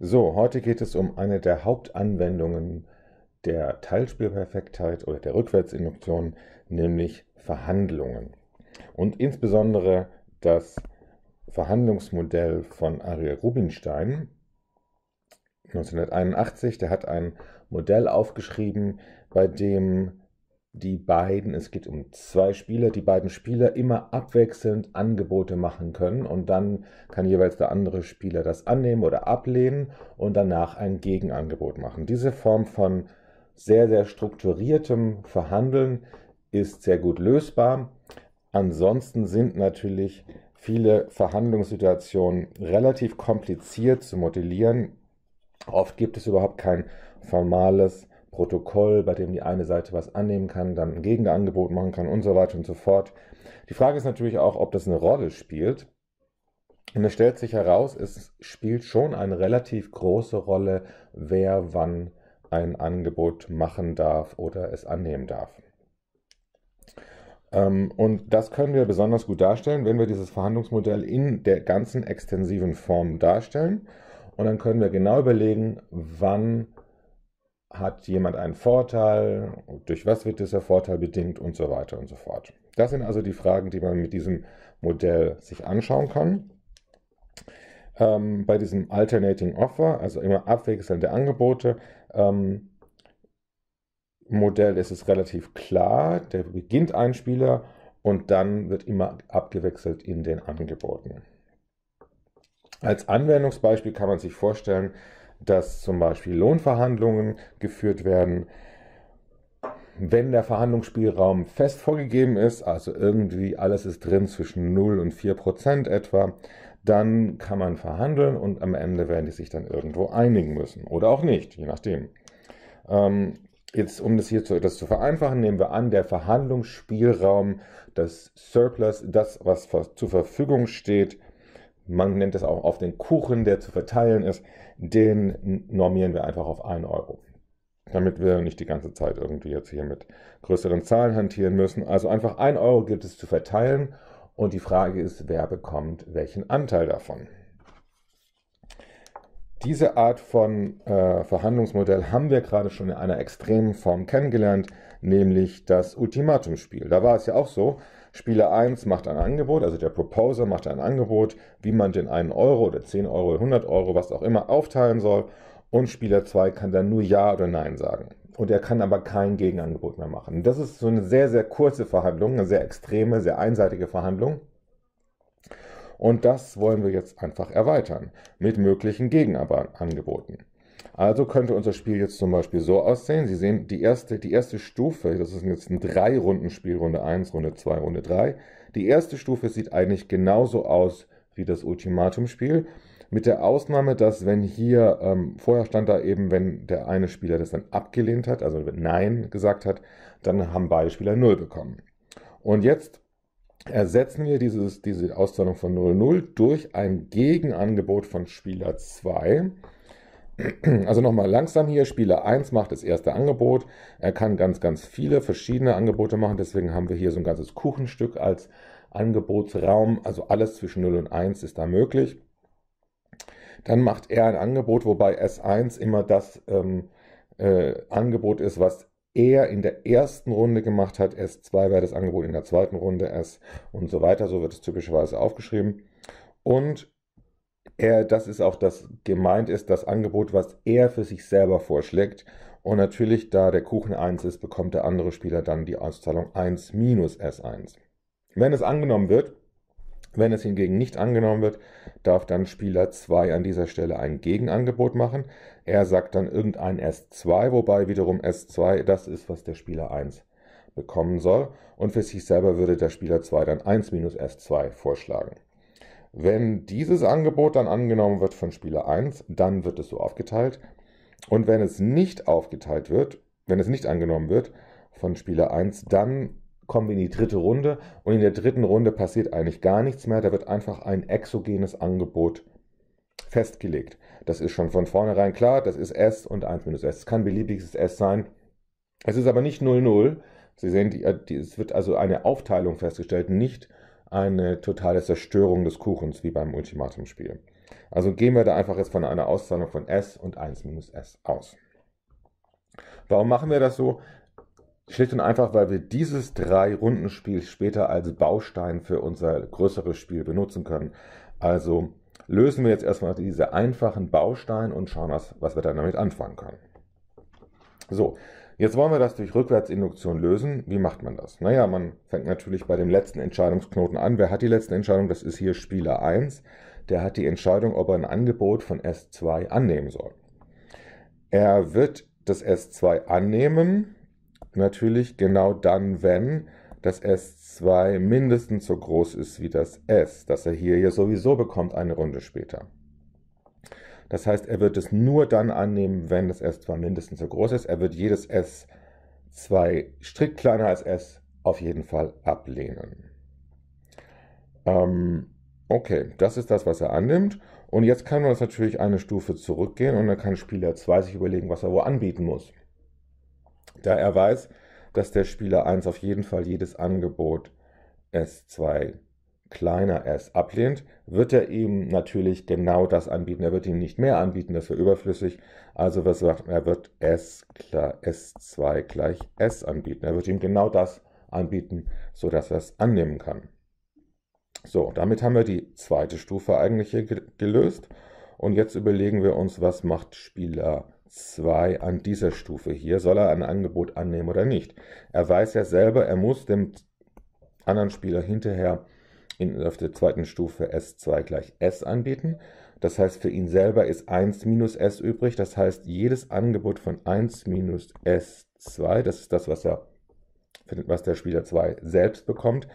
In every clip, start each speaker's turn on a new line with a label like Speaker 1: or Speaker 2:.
Speaker 1: So, heute geht es um eine der Hauptanwendungen der Teilspielperfektheit oder der Rückwärtsinduktion, nämlich Verhandlungen. Und insbesondere das Verhandlungsmodell von Ariel Rubinstein 1981. Der hat ein Modell aufgeschrieben, bei dem die beiden, es geht um zwei Spieler, die beiden Spieler immer abwechselnd Angebote machen können und dann kann jeweils der andere Spieler das annehmen oder ablehnen und danach ein Gegenangebot machen. Diese Form von sehr, sehr strukturiertem Verhandeln ist sehr gut lösbar. Ansonsten sind natürlich viele Verhandlungssituationen relativ kompliziert zu modellieren. Oft gibt es überhaupt kein formales Protokoll, bei dem die eine Seite was annehmen kann, dann ein Gegenangebot machen kann und so weiter und so fort. Die Frage ist natürlich auch, ob das eine Rolle spielt. Und es stellt sich heraus, es spielt schon eine relativ große Rolle, wer wann ein Angebot machen darf oder es annehmen darf. Ähm, und das können wir besonders gut darstellen, wenn wir dieses Verhandlungsmodell in der ganzen extensiven Form darstellen. Und dann können wir genau überlegen, wann hat jemand einen Vorteil? Durch was wird dieser Vorteil bedingt? Und so weiter und so fort. Das sind also die Fragen, die man mit diesem Modell sich anschauen kann. Ähm, bei diesem Alternating Offer, also immer abwechselnde Angebote, ähm, Modell ist es relativ klar. Der beginnt ein Spieler und dann wird immer abgewechselt in den Angeboten. Als Anwendungsbeispiel kann man sich vorstellen, dass zum Beispiel Lohnverhandlungen geführt werden, wenn der Verhandlungsspielraum fest vorgegeben ist, also irgendwie alles ist drin zwischen 0 und 4 Prozent etwa, dann kann man verhandeln und am Ende werden die sich dann irgendwo einigen müssen oder auch nicht, je nachdem. Ähm, jetzt, um das hier zu, das zu vereinfachen, nehmen wir an, der Verhandlungsspielraum, das Surplus, das, was zur Verfügung steht, man nennt es auch auf den Kuchen, der zu verteilen ist, den normieren wir einfach auf 1 Euro. Damit wir nicht die ganze Zeit irgendwie jetzt hier mit größeren Zahlen hantieren müssen. Also einfach 1 Euro gibt es zu verteilen und die Frage ist, wer bekommt welchen Anteil davon. Diese Art von äh, Verhandlungsmodell haben wir gerade schon in einer extremen Form kennengelernt, nämlich das Ultimatumspiel. Da war es ja auch so, Spieler 1 macht ein Angebot, also der Proposer macht ein Angebot, wie man den 1 Euro oder 10 Euro, 100 Euro, was auch immer, aufteilen soll. Und Spieler 2 kann dann nur Ja oder Nein sagen. Und er kann aber kein Gegenangebot mehr machen. Das ist so eine sehr, sehr kurze Verhandlung, eine sehr extreme, sehr einseitige Verhandlung. Und das wollen wir jetzt einfach erweitern mit möglichen Gegenangeboten. Also könnte unser Spiel jetzt zum Beispiel so aussehen. Sie sehen die erste, die erste Stufe, das ist jetzt ein Drei-Runden-Spiel, Runde 1, Runde 2, Runde 3. Die erste Stufe sieht eigentlich genauso aus wie das Ultimatum-Spiel. Mit der Ausnahme, dass wenn hier, ähm, vorher stand da eben, wenn der eine Spieler das dann abgelehnt hat, also Nein gesagt hat, dann haben beide Spieler 0 bekommen. Und jetzt ersetzen wir dieses, diese Auszahlung von 0,0 durch ein Gegenangebot von Spieler 2. Also nochmal langsam hier, Spieler 1 macht das erste Angebot. Er kann ganz, ganz viele verschiedene Angebote machen. Deswegen haben wir hier so ein ganzes Kuchenstück als Angebotsraum. Also alles zwischen 0 und 1 ist da möglich. Dann macht er ein Angebot, wobei S1 immer das ähm, äh, Angebot ist, was er in der ersten Runde gemacht hat. S2 wäre das Angebot in der zweiten Runde, S und so weiter. So wird es typischerweise aufgeschrieben. Und er, das ist auch das gemeint ist, das Angebot, was er für sich selber vorschlägt. Und natürlich, da der Kuchen 1 ist, bekommt der andere Spieler dann die Auszahlung 1 minus S1. Wenn es angenommen wird, wenn es hingegen nicht angenommen wird, darf dann Spieler 2 an dieser Stelle ein Gegenangebot machen. Er sagt dann irgendein S2, wobei wiederum S2 das ist, was der Spieler 1 bekommen soll. Und für sich selber würde der Spieler 2 dann 1 minus S2 vorschlagen. Wenn dieses Angebot dann angenommen wird von Spieler 1, dann wird es so aufgeteilt. Und wenn es nicht aufgeteilt wird, wenn es nicht angenommen wird von Spieler 1, dann kommen wir in die dritte Runde und in der dritten Runde passiert eigentlich gar nichts mehr. Da wird einfach ein exogenes Angebot festgelegt. Das ist schon von vornherein klar, das ist S und 1 minus S. Es kann beliebiges S sein. Es ist aber nicht 0,0. Sie sehen, die, äh, die, es wird also eine Aufteilung festgestellt, nicht eine totale Zerstörung des Kuchens wie beim Ultimatum-Spiel. Also gehen wir da einfach jetzt von einer Auszahlung von S und 1 minus S aus. Warum machen wir das so? Schlicht und einfach, weil wir dieses Drei-Runden-Spiel später als Baustein für unser größeres Spiel benutzen können. Also lösen wir jetzt erstmal diese einfachen Bausteine und schauen, was, wir dann damit anfangen können. So, jetzt wollen wir das durch Rückwärtsinduktion lösen. Wie macht man das? Naja, man fängt natürlich bei dem letzten Entscheidungsknoten an. Wer hat die letzte Entscheidung? Das ist hier Spieler 1. Der hat die Entscheidung, ob er ein Angebot von S2 annehmen soll. Er wird das S2 annehmen, natürlich genau dann, wenn das S2 mindestens so groß ist wie das S, das er hier ja sowieso bekommt eine Runde später. Das heißt, er wird es nur dann annehmen, wenn das S2 mindestens so groß ist. Er wird jedes S2 strikt kleiner als S auf jeden Fall ablehnen. Ähm, okay, das ist das, was er annimmt. Und jetzt kann man natürlich eine Stufe zurückgehen und dann kann Spieler 2 sich überlegen, was er wo anbieten muss da er weiß, dass der Spieler 1 auf jeden Fall jedes Angebot S2 kleiner S ablehnt, wird er ihm natürlich genau das anbieten. Er wird ihm nicht mehr anbieten, das wäre überflüssig. Also was sagt, er wird S klar, S2 gleich S anbieten. Er wird ihm genau das anbieten, sodass er es annehmen kann. So, damit haben wir die zweite Stufe eigentlich hier gelöst. Und jetzt überlegen wir uns, was macht Spieler 2? 2 an dieser Stufe hier. Soll er ein Angebot annehmen oder nicht? Er weiß ja selber, er muss dem anderen Spieler hinterher in, auf der zweiten Stufe S2 gleich S anbieten. Das heißt, für ihn selber ist 1 minus S übrig. Das heißt, jedes Angebot von 1 minus S2, das ist das, was, er, was der Spieler 2 selbst bekommt,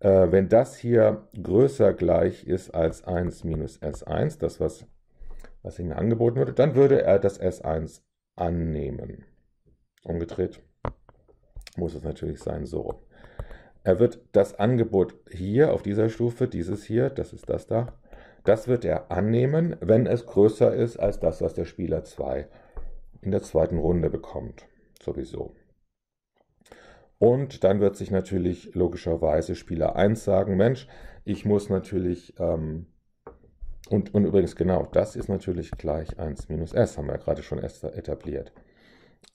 Speaker 1: äh, wenn das hier größer gleich ist als 1 minus S1, das was was ihm angeboten würde, dann würde er das S1 annehmen. Umgedreht muss es natürlich sein so. Er wird das Angebot hier auf dieser Stufe, dieses hier, das ist das da, das wird er annehmen, wenn es größer ist als das, was der Spieler 2 in der zweiten Runde bekommt. Sowieso. Und dann wird sich natürlich logischerweise Spieler 1 sagen, Mensch, ich muss natürlich ähm, und, und übrigens genau, das ist natürlich gleich 1 minus s, haben wir ja gerade schon etabliert.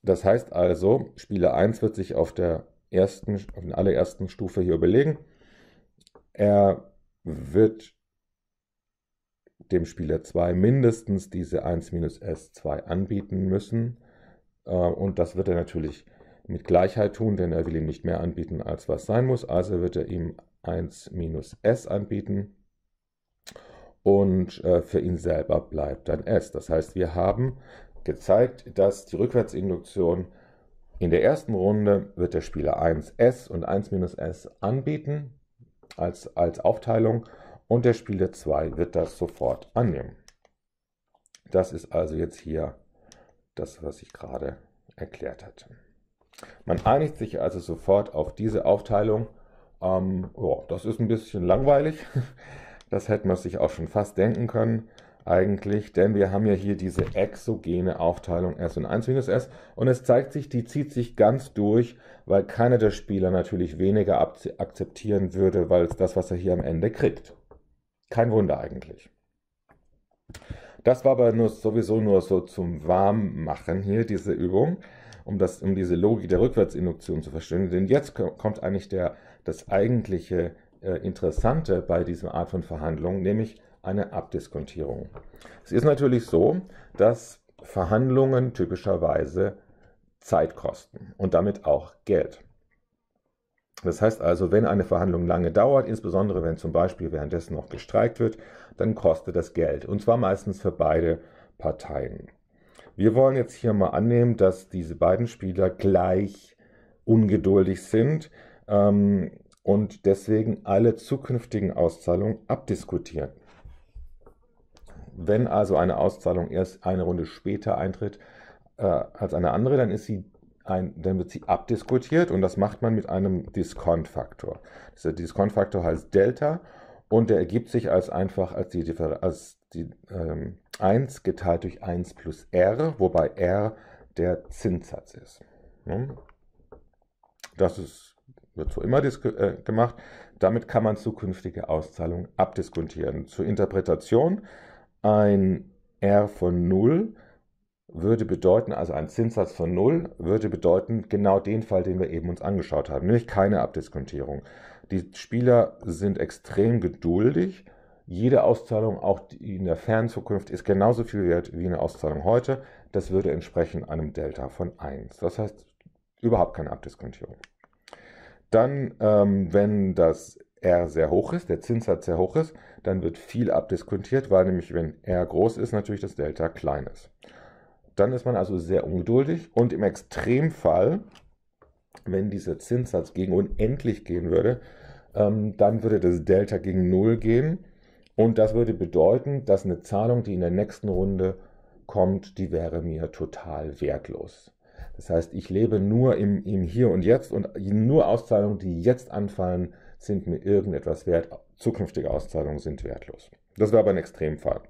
Speaker 1: Das heißt also, Spieler 1 wird sich auf der ersten, auf der allerersten Stufe hier überlegen. Er wird dem Spieler 2 mindestens diese 1 minus S2 anbieten müssen. Äh, und das wird er natürlich mit Gleichheit tun, denn er will ihm nicht mehr anbieten, als was sein muss. Also wird er ihm 1 minus S anbieten und äh, für ihn selber bleibt dann S. Das heißt, wir haben gezeigt, dass die Rückwärtsinduktion in der ersten Runde wird der Spieler 1 S und 1 minus S anbieten als, als Aufteilung und der Spieler 2 wird das sofort annehmen. Das ist also jetzt hier das, was ich gerade erklärt hatte. Man einigt sich also sofort auf diese Aufteilung. Ähm, oh, das ist ein bisschen langweilig. Das hätte man sich auch schon fast denken können eigentlich, denn wir haben ja hier diese exogene Aufteilung S und 1 minus S und es zeigt sich, die zieht sich ganz durch, weil keiner der Spieler natürlich weniger akzeptieren würde, weil es das, was er hier am Ende kriegt. Kein Wunder eigentlich. Das war aber nur, sowieso nur so zum Warmmachen hier, diese Übung, um, das, um diese Logik der Rückwärtsinduktion zu verstehen. Denn jetzt kommt eigentlich der, das eigentliche äh, interessante bei dieser Art von Verhandlungen, nämlich eine Abdiskontierung. Es ist natürlich so, dass Verhandlungen typischerweise Zeit kosten und damit auch Geld. Das heißt also, wenn eine Verhandlung lange dauert, insbesondere wenn zum Beispiel währenddessen noch gestreikt wird, dann kostet das Geld. Und zwar meistens für beide Parteien. Wir wollen jetzt hier mal annehmen, dass diese beiden Spieler gleich ungeduldig sind. Ähm, und deswegen alle zukünftigen Auszahlungen abdiskutieren. Wenn also eine Auszahlung erst eine Runde später eintritt äh, als eine andere, dann, ist sie ein, dann wird sie abdiskutiert und das macht man mit einem Diskontfaktor. Also Dieser Diskontfaktor heißt Delta und der ergibt sich als einfach als die, als die ähm, 1 geteilt durch 1 plus r, wobei r der Zinssatz ist. Hm? Das ist wird so immer äh, gemacht. Damit kann man zukünftige Auszahlungen abdiskontieren. Zur Interpretation, ein R von 0 würde bedeuten, also ein Zinssatz von 0 würde bedeuten, genau den Fall, den wir eben uns angeschaut haben, nämlich keine Abdiskontierung. Die Spieler sind extrem geduldig. Jede Auszahlung, auch in der fernen Zukunft, ist genauso viel wert wie eine Auszahlung heute. Das würde entsprechen einem Delta von 1. Das heißt, überhaupt keine Abdiskontierung. Dann, ähm, wenn das R sehr hoch ist, der Zinssatz sehr hoch ist, dann wird viel abdiskontiert, weil nämlich wenn R groß ist, natürlich das Delta klein ist. Dann ist man also sehr ungeduldig und im Extremfall, wenn dieser Zinssatz gegen unendlich gehen würde, ähm, dann würde das Delta gegen 0 gehen und das würde bedeuten, dass eine Zahlung, die in der nächsten Runde kommt, die wäre mir total wertlos. Das heißt, ich lebe nur im, im Hier und Jetzt und nur Auszahlungen, die jetzt anfallen, sind mir irgendetwas wert. Zukünftige Auszahlungen sind wertlos. Das wäre aber ein Extremfall.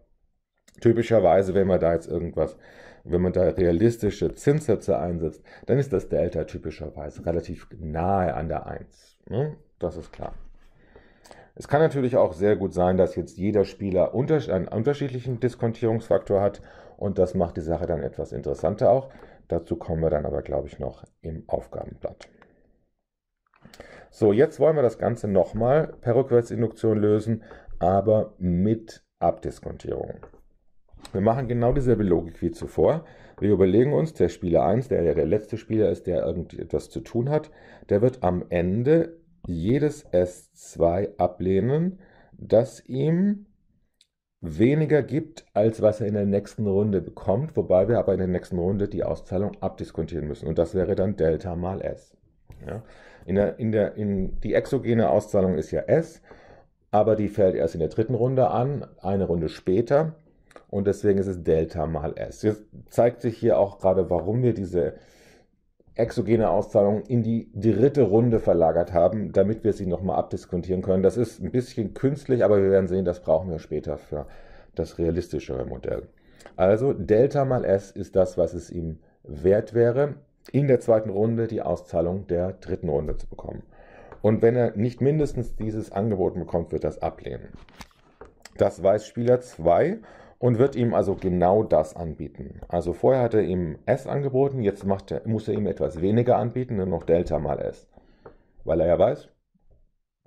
Speaker 1: Typischerweise, wenn man da jetzt irgendwas, wenn man da realistische Zinssätze einsetzt, dann ist das Delta typischerweise relativ nahe an der 1. Ne? Das ist klar. Es kann natürlich auch sehr gut sein, dass jetzt jeder Spieler einen unterschiedlichen Diskontierungsfaktor hat und das macht die Sache dann etwas interessanter auch. Dazu kommen wir dann aber, glaube ich, noch im Aufgabenblatt. So, jetzt wollen wir das Ganze nochmal per Rückwärtsinduktion lösen, aber mit Abdiskontierung. Wir machen genau dieselbe Logik wie zuvor. Wir überlegen uns, der Spieler 1, der ja der letzte Spieler ist, der irgendetwas zu tun hat, der wird am Ende jedes S2 ablehnen, das ihm weniger gibt, als was er in der nächsten Runde bekommt, wobei wir aber in der nächsten Runde die Auszahlung abdiskontieren müssen. Und das wäre dann Delta mal S. Ja? In der, in der, in die exogene Auszahlung ist ja S, aber die fällt erst in der dritten Runde an, eine Runde später. Und deswegen ist es Delta mal S. Jetzt zeigt sich hier auch gerade, warum wir diese exogene Auszahlungen in die dritte Runde verlagert haben, damit wir sie nochmal abdiskontieren können. Das ist ein bisschen künstlich, aber wir werden sehen, das brauchen wir später für das realistischere Modell. Also Delta mal S ist das, was es ihm wert wäre, in der zweiten Runde die Auszahlung der dritten Runde zu bekommen. Und wenn er nicht mindestens dieses Angebot bekommt, wird das ablehnen. Das weiß Spieler 2 und wird ihm also genau das anbieten. Also vorher hat er ihm S angeboten, jetzt macht er, muss er ihm etwas weniger anbieten, nur noch Delta mal S. Weil er ja weiß,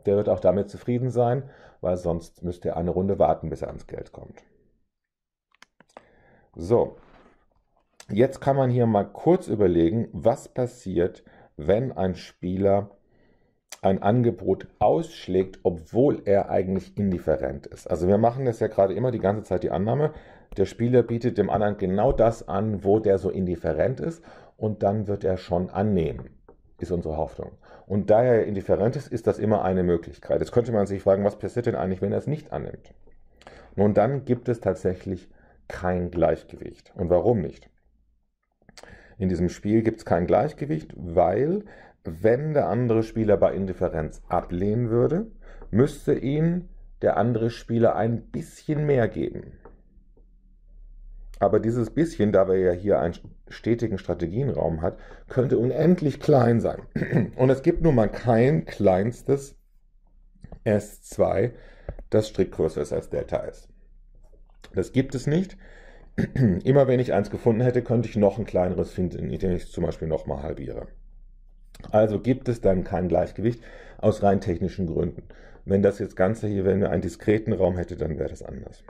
Speaker 1: der wird auch damit zufrieden sein, weil sonst müsste er eine Runde warten, bis er ans Geld kommt. So, jetzt kann man hier mal kurz überlegen, was passiert, wenn ein Spieler ein Angebot ausschlägt, obwohl er eigentlich indifferent ist. Also wir machen das ja gerade immer die ganze Zeit die Annahme, der Spieler bietet dem anderen genau das an, wo der so indifferent ist und dann wird er schon annehmen, ist unsere Hoffnung. Und da er indifferent ist, ist das immer eine Möglichkeit. Jetzt könnte man sich fragen, was passiert denn eigentlich, wenn er es nicht annimmt? Nun, dann gibt es tatsächlich kein Gleichgewicht. Und warum nicht? In diesem Spiel gibt es kein Gleichgewicht, weil wenn der andere Spieler bei Indifferenz ablehnen würde, müsste ihn der andere Spieler ein bisschen mehr geben. Aber dieses bisschen, da er ja hier einen stetigen Strategienraum hat, könnte unendlich klein sein. Und es gibt nun mal kein kleinstes S2, das strikt größer ist als Delta S. Das gibt es nicht. Immer wenn ich eins gefunden hätte, könnte ich noch ein kleineres finden, indem ich es zum Beispiel nochmal halbiere. Also gibt es dann kein Gleichgewicht aus rein technischen Gründen. Wenn das jetzt Ganze hier, wenn wir einen diskreten Raum hätte, dann wäre das anders.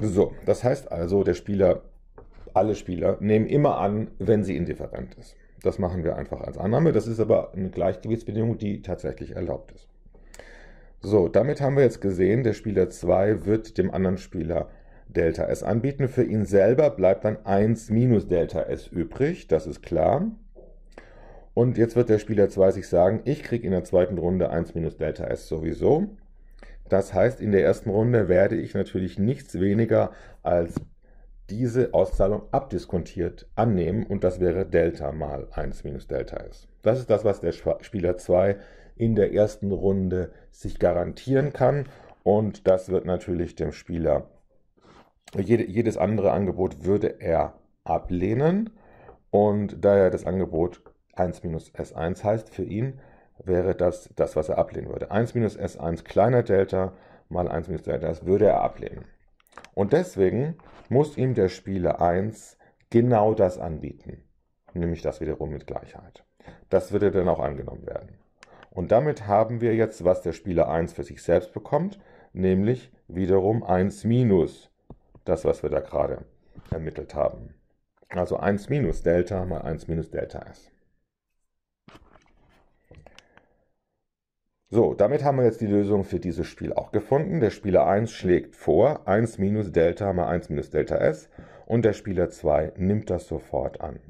Speaker 1: So, das heißt also, der Spieler, alle Spieler nehmen immer an, wenn sie indifferent ist. Das machen wir einfach als Annahme. Das ist aber eine Gleichgewichtsbedingung, die tatsächlich erlaubt ist. So, damit haben wir jetzt gesehen, der Spieler 2 wird dem anderen Spieler Delta S anbieten. Für ihn selber bleibt dann 1 minus Delta S übrig, das ist klar. Und jetzt wird der Spieler 2 sich sagen, ich kriege in der zweiten Runde 1 minus Delta S sowieso. Das heißt, in der ersten Runde werde ich natürlich nichts weniger als diese Auszahlung abdiskontiert annehmen und das wäre Delta mal 1 minus Delta S. Das ist das, was der Spieler 2 in der ersten Runde sich garantieren kann und das wird natürlich dem Spieler jede, jedes andere Angebot würde er ablehnen. Und da ja das Angebot 1 minus S1 heißt für ihn, wäre das das, was er ablehnen würde. 1 minus S1 kleiner Delta mal 1 minus Delta, das würde er ablehnen. Und deswegen muss ihm der Spieler 1 genau das anbieten, nämlich das wiederum mit Gleichheit. Das würde dann auch angenommen werden. Und damit haben wir jetzt, was der Spieler 1 für sich selbst bekommt, nämlich wiederum 1 minus das, was wir da gerade ermittelt haben. Also 1 minus Delta mal 1 minus Delta S. So, damit haben wir jetzt die Lösung für dieses Spiel auch gefunden. Der Spieler 1 schlägt vor 1 minus Delta mal 1 minus Delta S und der Spieler 2 nimmt das sofort an.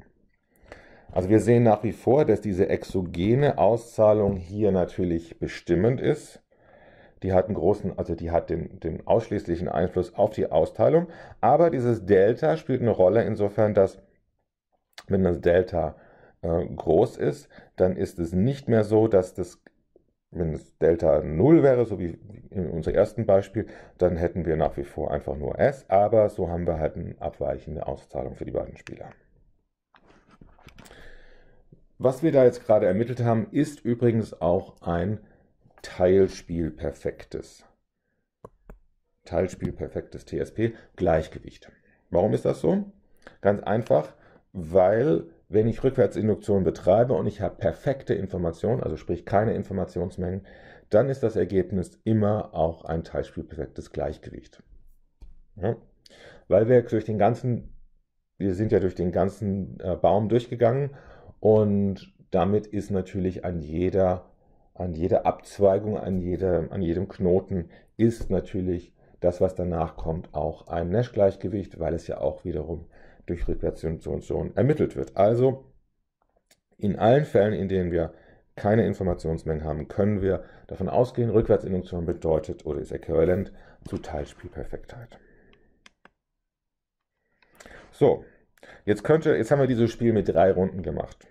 Speaker 1: Also wir sehen nach wie vor, dass diese exogene Auszahlung hier natürlich bestimmend ist die hat einen großen, also die hat den, den ausschließlichen Einfluss auf die Austeilung. Aber dieses Delta spielt eine Rolle insofern, dass wenn das Delta äh, groß ist, dann ist es nicht mehr so, dass das, wenn das Delta 0 wäre, so wie in unserem ersten Beispiel, dann hätten wir nach wie vor einfach nur S, aber so haben wir halt eine abweichende Auszahlung für die beiden Spieler. Was wir da jetzt gerade ermittelt haben, ist übrigens auch ein Teilspiel perfektes. Teilspiel perfektes TSP Gleichgewicht. Warum ist das so? Ganz einfach, weil wenn ich Rückwärtsinduktion betreibe und ich habe perfekte Informationen, also sprich keine Informationsmengen, dann ist das Ergebnis immer auch ein Teilspiel perfektes Gleichgewicht. Ja? Weil wir durch den ganzen, wir sind ja durch den ganzen äh, Baum durchgegangen und damit ist natürlich an jeder an jeder Abzweigung, an, jede, an jedem Knoten ist natürlich das, was danach kommt, auch ein Nash-Gleichgewicht, weil es ja auch wiederum durch Regressionsfunktionen ermittelt wird. Also in allen Fällen, in denen wir keine Informationsmengen haben, können wir davon ausgehen, Rückwärtsinduktion bedeutet oder ist äquivalent zu Teilspielperfektheit. So, jetzt könnte, jetzt haben wir dieses Spiel mit drei Runden gemacht.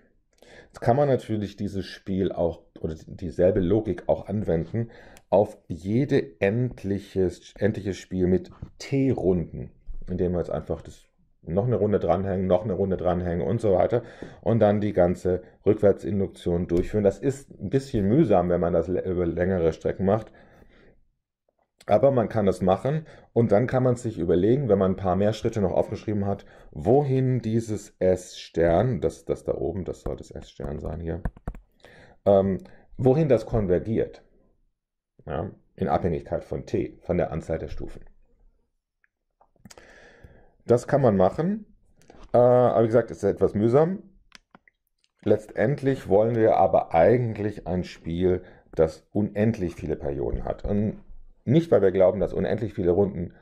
Speaker 1: Jetzt kann man natürlich dieses Spiel auch oder dieselbe Logik auch anwenden auf jede endliche, endliches Spiel mit T-Runden, indem wir jetzt einfach das noch eine Runde dranhängen, noch eine Runde dranhängen und so weiter und dann die ganze Rückwärtsinduktion durchführen. Das ist ein bisschen mühsam, wenn man das über längere Strecken macht, aber man kann das machen und dann kann man sich überlegen, wenn man ein paar mehr Schritte noch aufgeschrieben hat, wohin dieses S-Stern, das, das da oben, das soll das S-Stern sein hier, ähm, wohin das konvergiert. Ja, in Abhängigkeit von t, von der Anzahl der Stufen. Das kann man machen. Äh, aber wie gesagt, es ist etwas mühsam. Letztendlich wollen wir aber eigentlich ein Spiel, das unendlich viele Perioden hat. Und nicht, weil wir glauben, dass unendlich viele Runden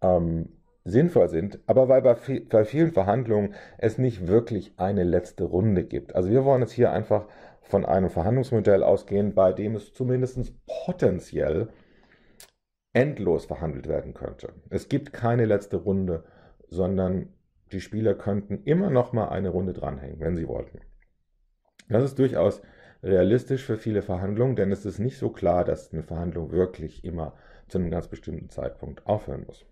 Speaker 1: ähm, sinnvoll sind, aber weil bei, bei vielen Verhandlungen es nicht wirklich eine letzte Runde gibt. Also wir wollen jetzt hier einfach von einem Verhandlungsmodell ausgehen, bei dem es zumindest potenziell endlos verhandelt werden könnte. Es gibt keine letzte Runde, sondern die Spieler könnten immer noch mal eine Runde dranhängen, wenn sie wollten. Das ist durchaus realistisch für viele Verhandlungen, denn es ist nicht so klar, dass eine Verhandlung wirklich immer zu einem ganz bestimmten Zeitpunkt aufhören muss.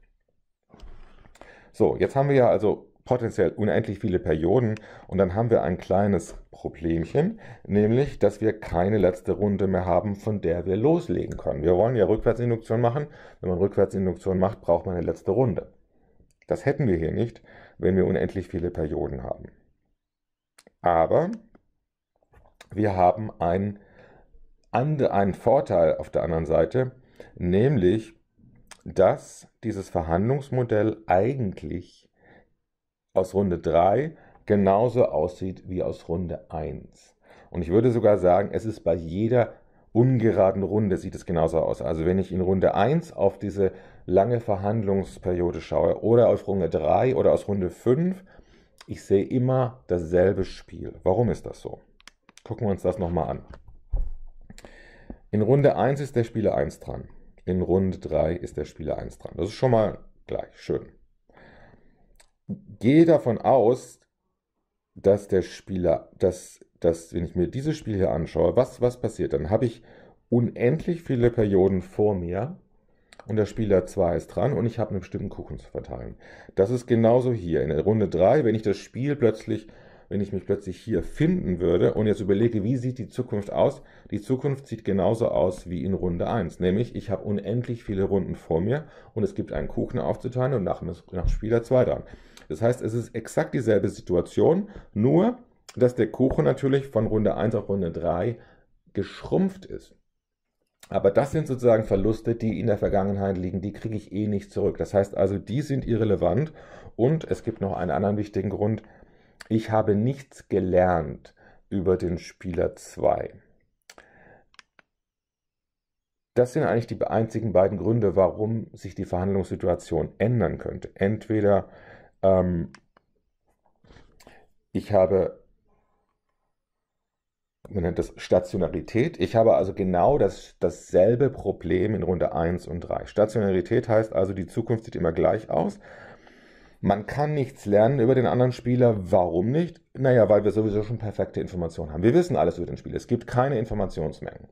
Speaker 1: So, jetzt haben wir ja also potenziell unendlich viele Perioden und dann haben wir ein kleines Problemchen, nämlich, dass wir keine letzte Runde mehr haben, von der wir loslegen können. Wir wollen ja Rückwärtsinduktion machen. Wenn man Rückwärtsinduktion macht, braucht man eine letzte Runde. Das hätten wir hier nicht, wenn wir unendlich viele Perioden haben. Aber wir haben einen, einen Vorteil auf der anderen Seite, nämlich, dass dieses Verhandlungsmodell eigentlich aus Runde 3 genauso aussieht wie aus Runde 1. Und ich würde sogar sagen, es ist bei jeder ungeraden Runde sieht es genauso aus. Also wenn ich in Runde 1 auf diese lange Verhandlungsperiode schaue oder auf Runde 3 oder aus Runde 5, ich sehe immer dasselbe Spiel. Warum ist das so? Gucken wir uns das nochmal an. In Runde 1 ist der Spieler 1 dran. In Runde 3 ist der Spieler 1 dran. Das ist schon mal gleich schön. Gehe davon aus, dass der Spieler, dass, dass wenn ich mir dieses Spiel hier anschaue, was, was passiert? Dann habe ich unendlich viele Perioden vor mir und der Spieler 2 ist dran und ich habe einen bestimmten Kuchen zu verteilen. Das ist genauso hier. In der Runde 3, wenn ich das Spiel plötzlich wenn ich mich plötzlich hier finden würde und jetzt überlege, wie sieht die Zukunft aus? Die Zukunft sieht genauso aus wie in Runde 1, nämlich ich habe unendlich viele Runden vor mir und es gibt einen Kuchen aufzuteilen und nach, nach Spieler 2 dann. Das heißt, es ist exakt dieselbe Situation, nur dass der Kuchen natürlich von Runde 1 auf Runde 3 geschrumpft ist. Aber das sind sozusagen Verluste, die in der Vergangenheit liegen, die kriege ich eh nicht zurück. Das heißt also, die sind irrelevant und es gibt noch einen anderen wichtigen Grund, ich habe nichts gelernt über den Spieler 2. Das sind eigentlich die einzigen beiden Gründe, warum sich die Verhandlungssituation ändern könnte. Entweder ähm, ich habe, man nennt das Stationarität, ich habe also genau das, dasselbe Problem in Runde 1 und 3. Stationarität heißt also, die Zukunft sieht immer gleich aus, man kann nichts lernen über den anderen Spieler. Warum nicht? Naja, weil wir sowieso schon perfekte Informationen haben. Wir wissen alles über den Spieler. Es gibt keine Informationsmengen.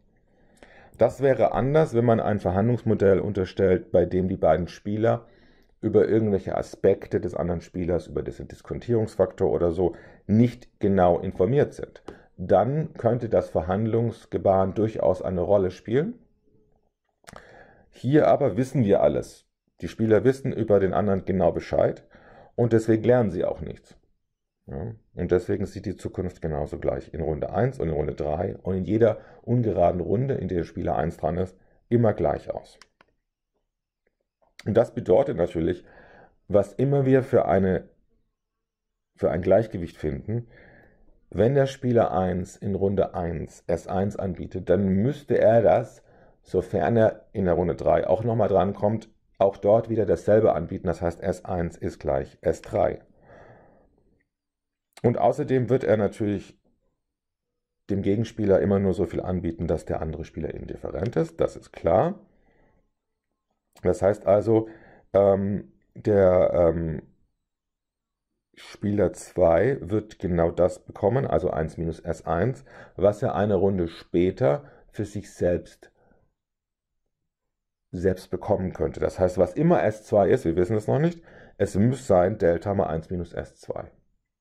Speaker 1: Das wäre anders, wenn man ein Verhandlungsmodell unterstellt, bei dem die beiden Spieler über irgendwelche Aspekte des anderen Spielers, über dessen Diskontierungsfaktor oder so, nicht genau informiert sind. Dann könnte das Verhandlungsgebaren durchaus eine Rolle spielen. Hier aber wissen wir alles. Die Spieler wissen über den anderen genau Bescheid und deswegen lernen sie auch nichts. Ja? Und deswegen sieht die Zukunft genauso gleich in Runde 1 und in Runde 3 und in jeder ungeraden Runde, in der Spieler 1 dran ist, immer gleich aus. Und das bedeutet natürlich, was immer wir für, eine, für ein Gleichgewicht finden, wenn der Spieler 1 in Runde 1 S1 anbietet, dann müsste er das, sofern er in der Runde 3 auch nochmal drankommt, auch dort wieder dasselbe anbieten. Das heißt, S1 ist gleich S3. Und außerdem wird er natürlich dem Gegenspieler immer nur so viel anbieten, dass der andere Spieler indifferent ist. Das ist klar. Das heißt also, ähm, der ähm, Spieler 2 wird genau das bekommen, also 1 minus S1, was er eine Runde später für sich selbst selbst bekommen könnte. Das heißt, was immer S2 ist, wir wissen es noch nicht, es muss sein Delta mal 1 minus S2.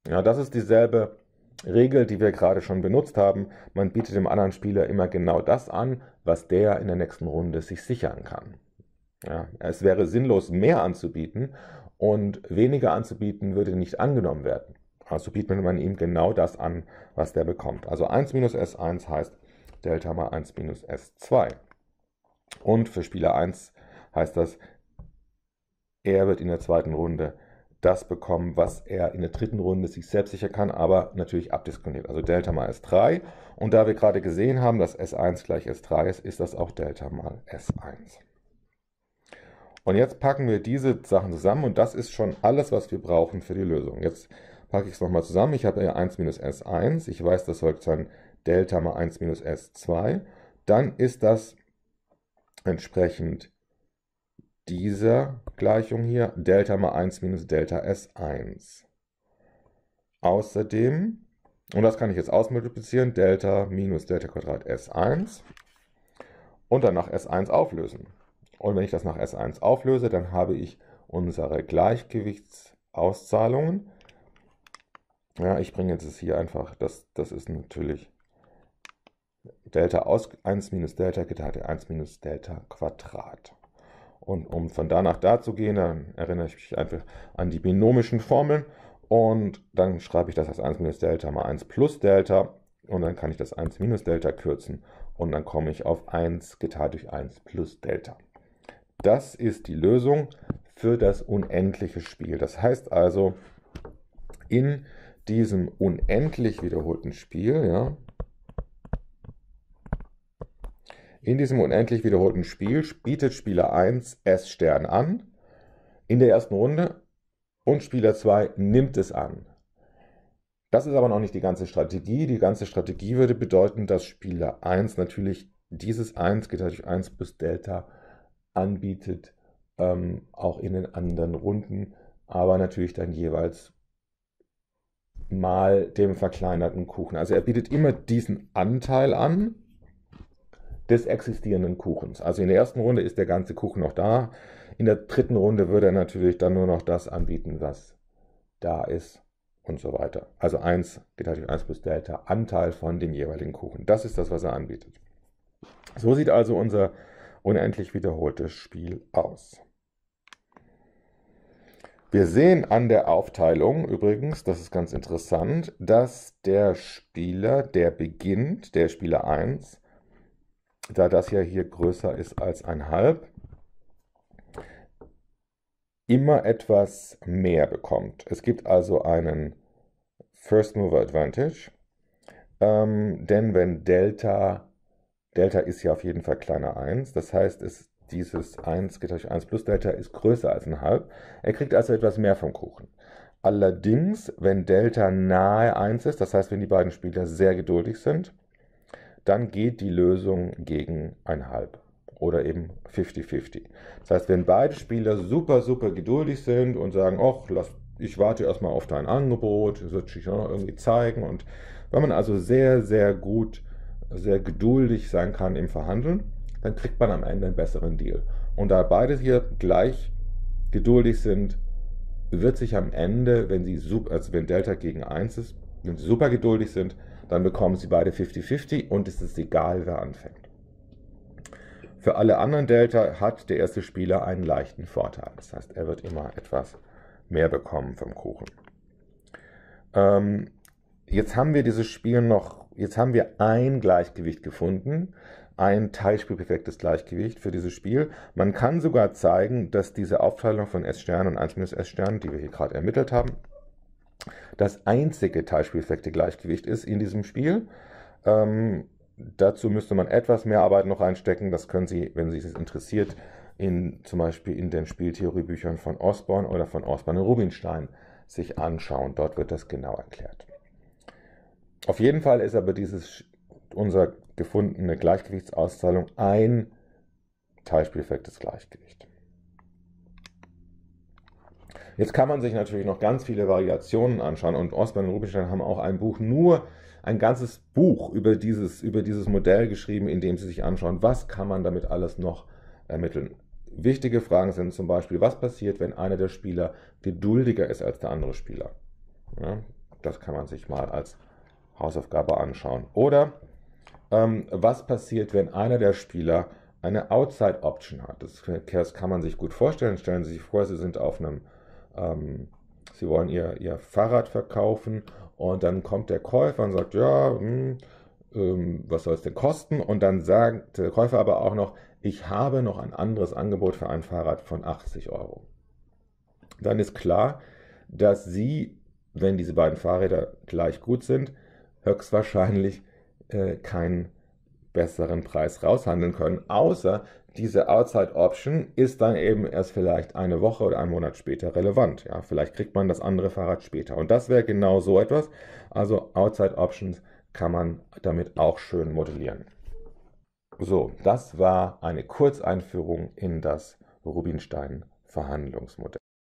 Speaker 1: Ja, das ist dieselbe Regel, die wir gerade schon benutzt haben. Man bietet dem anderen Spieler immer genau das an, was der in der nächsten Runde sich sichern kann. Ja, es wäre sinnlos, mehr anzubieten und weniger anzubieten würde nicht angenommen werden. Also bietet man ihm genau das an, was der bekommt. Also 1 minus S1 heißt Delta mal 1 minus S2. Und für Spieler 1 heißt das, er wird in der zweiten Runde das bekommen, was er in der dritten Runde sich selbst sicher kann, aber natürlich abdiskutiert. Also Delta mal S3. Und da wir gerade gesehen haben, dass S1 gleich S3 ist, ist das auch Delta mal S1. Und jetzt packen wir diese Sachen zusammen und das ist schon alles, was wir brauchen für die Lösung. Jetzt packe ich es nochmal zusammen. Ich habe hier 1 minus S1. Ich weiß, das soll sein Delta mal 1 minus S2. Dann ist das entsprechend dieser Gleichung hier Delta mal 1 minus Delta S1. Außerdem, und das kann ich jetzt ausmultiplizieren, Delta minus Delta Quadrat S1 und dann nach S1 auflösen. Und wenn ich das nach S1 auflöse, dann habe ich unsere Gleichgewichtsauszahlungen. Ja, ich bringe jetzt es hier einfach, das, das ist natürlich Delta aus 1 minus Delta geteilt durch 1 minus Delta Quadrat. Und um von da nach da zu gehen, dann erinnere ich mich einfach an die binomischen Formeln und dann schreibe ich das als 1 minus Delta mal 1 plus Delta und dann kann ich das 1 minus Delta kürzen und dann komme ich auf 1 geteilt durch 1 plus Delta. Das ist die Lösung für das unendliche Spiel. Das heißt also, in diesem unendlich wiederholten Spiel, ja, In diesem unendlich wiederholten Spiel bietet Spieler 1 S-Stern an in der ersten Runde und Spieler 2 nimmt es an. Das ist aber noch nicht die ganze Strategie. Die ganze Strategie würde bedeuten, dass Spieler 1 natürlich dieses 1 geteilt durch 1 plus Delta anbietet, ähm, auch in den anderen Runden, aber natürlich dann jeweils mal dem verkleinerten Kuchen. Also er bietet immer diesen Anteil an des existierenden Kuchens. Also in der ersten Runde ist der ganze Kuchen noch da. In der dritten Runde würde er natürlich dann nur noch das anbieten, was da ist und so weiter. Also 1 geteilt durch 1 plus Delta, Anteil von dem jeweiligen Kuchen. Das ist das, was er anbietet. So sieht also unser unendlich wiederholtes Spiel aus. Wir sehen an der Aufteilung übrigens, das ist ganz interessant, dass der Spieler, der beginnt, der Spieler 1, da das ja hier größer ist als ein halb, immer etwas mehr bekommt. Es gibt also einen First Mover Advantage, ähm, denn wenn Delta, Delta ist ja auf jeden Fall kleiner 1, das heißt, es, dieses 1 geht 1 plus Delta ist größer als ein halb. Er kriegt also etwas mehr vom Kuchen. Allerdings, wenn Delta nahe 1 ist, das heißt, wenn die beiden Spieler sehr geduldig sind, dann geht die Lösung gegen ein Halb oder eben 50-50. Das heißt, wenn beide Spieler super, super geduldig sind und sagen, ach, ich warte erstmal auf dein Angebot, das wird sich noch irgendwie zeigen. Und wenn man also sehr, sehr gut, sehr geduldig sein kann im Verhandeln, dann kriegt man am Ende einen besseren Deal. Und da beide hier gleich geduldig sind, wird sich am Ende, wenn, sie, also wenn Delta gegen 1 ist, wenn sie super geduldig sind, dann bekommen sie beide 50-50 und es ist egal, wer anfängt. Für alle anderen Delta hat der erste Spieler einen leichten Vorteil. Das heißt, er wird immer etwas mehr bekommen vom Kuchen. Ähm, jetzt haben wir dieses Spiel noch, jetzt haben wir ein Gleichgewicht gefunden, ein teilspielperfektes Gleichgewicht für dieses Spiel. Man kann sogar zeigen, dass diese Aufteilung von s stern und 1 s stern die wir hier gerade ermittelt haben, das einzige Teilspieleffekte-Gleichgewicht ist in diesem Spiel. Ähm, dazu müsste man etwas mehr Arbeit noch einstecken. Das können Sie, wenn Sie es interessiert, in, zum Beispiel in den Spieltheoriebüchern von Osborne oder von Osborne und Rubinstein sich anschauen. Dort wird das genau erklärt. Auf jeden Fall ist aber dieses, unser gefundene Gleichgewichtsauszahlung ein Teilspieleffekt des Gleichgewichts. Jetzt kann man sich natürlich noch ganz viele Variationen anschauen und Osman und Rubinstein haben auch ein Buch nur ein ganzes Buch über dieses, über dieses Modell geschrieben, in dem sie sich anschauen, was kann man damit alles noch ermitteln. Wichtige Fragen sind zum Beispiel, was passiert, wenn einer der Spieler geduldiger ist als der andere Spieler? Ja, das kann man sich mal als Hausaufgabe anschauen. Oder ähm, was passiert, wenn einer der Spieler eine Outside Option hat? Das, das kann man sich gut vorstellen. Stellen Sie sich vor, Sie sind auf einem ähm, sie wollen ihr, ihr Fahrrad verkaufen und dann kommt der Käufer und sagt, ja, mh, hm, ähm, was soll es denn kosten? Und dann sagt der Käufer aber auch noch, ich habe noch ein anderes Angebot für ein Fahrrad von 80 Euro. Dann ist klar, dass sie, wenn diese beiden Fahrräder gleich gut sind, höchstwahrscheinlich äh, keinen besseren Preis raushandeln können, außer diese Outside Option ist dann eben erst vielleicht eine Woche oder einen Monat später relevant. Ja, vielleicht kriegt man das andere Fahrrad später. Und das wäre genau so etwas. Also Outside Options kann man damit auch schön modellieren. So, das war eine Kurzeinführung in das Rubinstein Verhandlungsmodell.